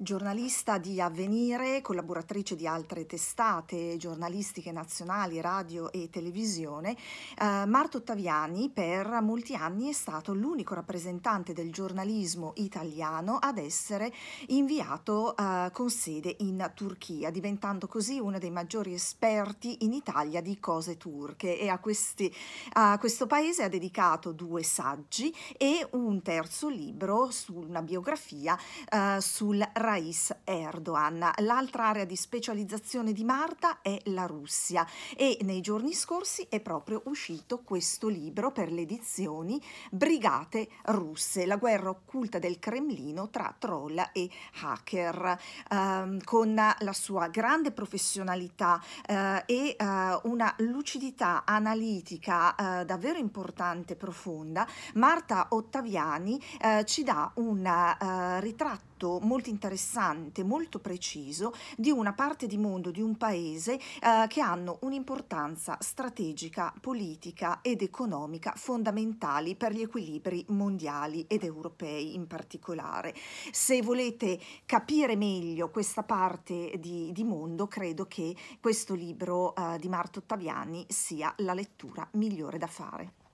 giornalista di Avvenire, collaboratrice di altre testate giornalistiche nazionali, radio e televisione, eh, Marto Ottaviani per molti anni è stato l'unico rappresentante del giornalismo italiano ad essere inviato eh, con sede in Turchia, diventando così uno dei maggiori esperti in Italia di cose turche e a, questi, a questo paese ha dedicato due saggi e un terzo libro su una biografia eh, sul rapporto Rais Erdogan. L'altra area di specializzazione di Marta è la Russia e nei giorni scorsi è proprio uscito questo libro per le edizioni Brigate russe, la guerra occulta del Cremlino tra troll e hacker, ehm, con la sua grande professionalità eh, e eh, una lucidità analitica eh, davvero importante e profonda, Marta Ottaviani eh, ci dà un eh, ritratto dato molto interessante, molto preciso di una parte di mondo, di un paese eh, che hanno un'importanza strategica, politica ed economica fondamentali per gli equilibri mondiali ed europei in particolare. Se volete capire meglio questa parte di, di mondo, credo che questo libro eh, di Marto Ottaviani sia la lettura migliore da fare.